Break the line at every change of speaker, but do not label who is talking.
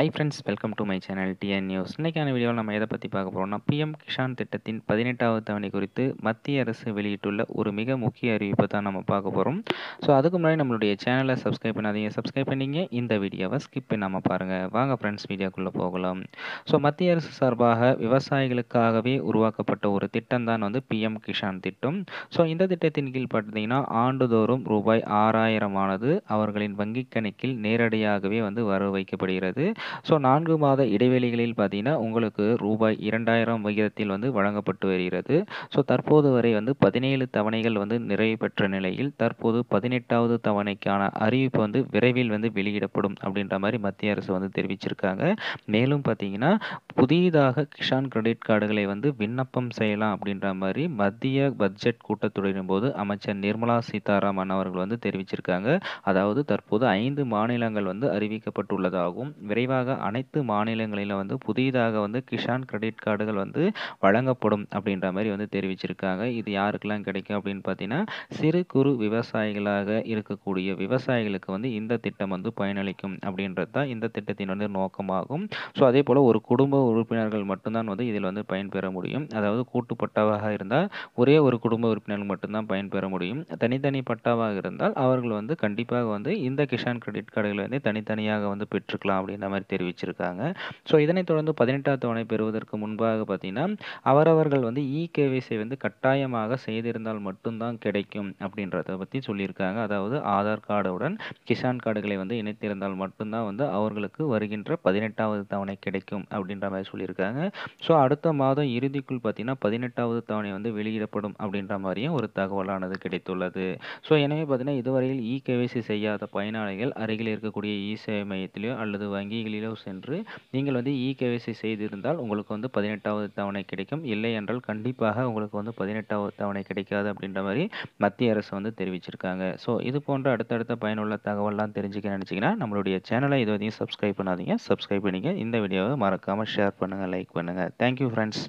High friends welcome to my channel TN news இன்றைக்கான வீடியோவில் நம்ம எதை பற்றி பார்க்க போகிறோம்னா பிஎம் கிஷான் திட்டத்தின் பதினெட்டாவது தவணை குறித்து மத்திய அரசு வெளியிட்டுள்ள ஒரு மிக முக்கிய அறிவிப்பை தான் நம்ம பார்க்க போகிறோம் ஸோ அதுக்கு முன்னாடி நம்மளுடைய சேனலை சப்ஸ்கிரைப் பண்ணாதீங்க சப்ஸ்கிரைப் பண்ணிங்க இந்த வீடியோவை ஸ்கிப் பண்ணாமல் பாருங்கள் வாங்க ஃப்ரெண்ட்ஸ் வீடியோக்குள்ளே போகலாம் ஸோ மத்திய அரசு சார்பாக விவசாயிகளுக்காகவே உருவாக்கப்பட்ட ஒரு திட்டம் தான் வந்து பிஎம் கிஷான் திட்டம் ஸோ இந்த திட்டத்தின் கீழ் பார்த்தீங்கன்னா ஆண்டுதோறும் ரூபாய் ஆறாயிரம் ஆனது அவர்களின் வங்கிக் கணக்கில் நேரடியாகவே வந்து வர வைக்கப்படுகிறது ஸோ நான்கு மாத இடைவெளிகளில் பார்த்தீங்கன்னா, உங்களுக்கு ரூபாய் இரண்டாயிரம் விகிதத்தில் வந்து வழங்கப்பட்டு வருகிறது. ஸோ தற்போது வரை வந்து பதினேழு தவணைகள் வந்து நிறைவு பெற்ற நிலையில், தற்போது பதினெட்டாவது தவணைக்கான அறிவிப்பு வந்து விரைவில் வந்து வெளியிடப்படும் அப்படின்ற மாதிரி மத்திய அரசு வந்து தெரிவிச்சிருக்காங்க. மேலும் பார்த்தீங்கன்னா, புதிதாக கிஷான் கிரெடிட் கார்டுகளை வந்து விண்ணப்பம் செய்யலாம் அப்படின்ற மாதிரி மத்திய பட்ஜெட் போது அமைச்சர் நிர்மலா சீதாராமன் அவர்கள் வந்து தெரிவிச்சிருக்காங்க. அதாவது தற்போது ஐந்து மாநிலங்கள் வந்து அறிவிக்கப்பட்டுள்ளதாகவும், விரைவாக விரைவாக அனைத்து மாநிலங்களிலும் வந்து புதிதாக வந்து கிஷான் கிரெடிட் கார்டுகள் வந்து வழங்கப்படும் அப்படின்ற மாதிரி வந்து தெரிவிச்சிருக்காங்க இது யாருக்கெல்லாம் கிடைக்கும் அப்படின்னு பார்த்தீங்கன்னா சிறு குறு விவசாயிகளாக இருக்கக்கூடிய விவசாயிகளுக்கு வந்து இந்த திட்டம் வந்து பயனளிக்கும் அப்படின்றது தான் இந்த திட்டத்தின் வந்து நோக்கமாகும் ஸோ அதே போல் ஒரு குடும்ப உறுப்பினர்கள் மட்டும்தான் வந்து இதில் வந்து பயன்பெற முடியும் அதாவது கூட்டு பட்டாவாக இருந்தால் ஒரே ஒரு குடும்ப உறுப்பினர்கள் மட்டும்தான் பயன்பெற முடியும் தனித்தனி பட்டாவாக இருந்தால் அவர்கள் வந்து கண்டிப்பாக வந்து இந்த கிஷான் கிரெடிட் கார்டுகளை வந்து தனித்தனியாக வந்து பெற்றுக்கலாம் அப்படின்ற மாதிரி மாதிரி தெரிவிச்சிருக்காங்க ஸோ இதனைத் தொடர்ந்து பதினெட்டாம் தவணை பெறுவதற்கு முன்பாக பார்த்தீங்கன்னா அவரவர்கள் வந்து இ e கேவைசி வந்து கட்டாயமாக செய்திருந்தால் மட்டும்தான் கிடைக்கும் அப்படின்றத பற்றி சொல்லியிருக்காங்க அதாவது ஆதார் கார்டுடன் கிசான் கார்டுகளை வந்து இணைத்திருந்தால் மட்டும்தான் வந்து அவர்களுக்கு வருகின்ற பதினெட்டாவது தவணை கிடைக்கும் அப்படின்ற மாதிரி சொல்லியிருக்காங்க ஸோ அடுத்த மாதம் இறுதிக்குள் பார்த்தீங்கன்னா பதினெட்டாவது தவணை வந்து வெளியிடப்படும் அப்படின்ற மாதிரியும் ஒரு தகவலானது கிடைத்துள்ளது ஸோ எனவே பார்த்தீங்கன்னா இதுவரையில் இ e செய்யாத பயனாளிகள் அருகில் இருக்கக்கூடிய இ சேவை மையத்திலேயோ அல்லது வங்கிகள் வங்கிகளிலோ சென்று நீங்கள் வந்து இ e கேவைசி செய்திருந்தால் உங்களுக்கு வந்து பதினெட்டாவது தவணை கிடைக்கும் இல்லை என்றால் கண்டிப்பாக உங்களுக்கு வந்து பதினெட்டாவது தவணை கிடைக்காது அப்படின்ற மாதிரி மத்திய அரசு வந்து தெரிவிச்சிருக்காங்க ஸோ இது போன்ற அடுத்தடுத்த பயனுள்ள தகவல்லாம் தெரிஞ்சுக்க நினச்சிங்கன்னா நம்மளுடைய சேனலை இது வரையும் சப்ஸ்கிரைப் பண்ணாதீங்க சப்ஸ்கிரைப் பண்ணிங்க இந்த வீடியோவை மறக்காமல் ஷேர் பண்ணுங்கள் லைக் பண்ணுங்கள் தேங்க்யூ ஃப்ரெண்ட்ஸ்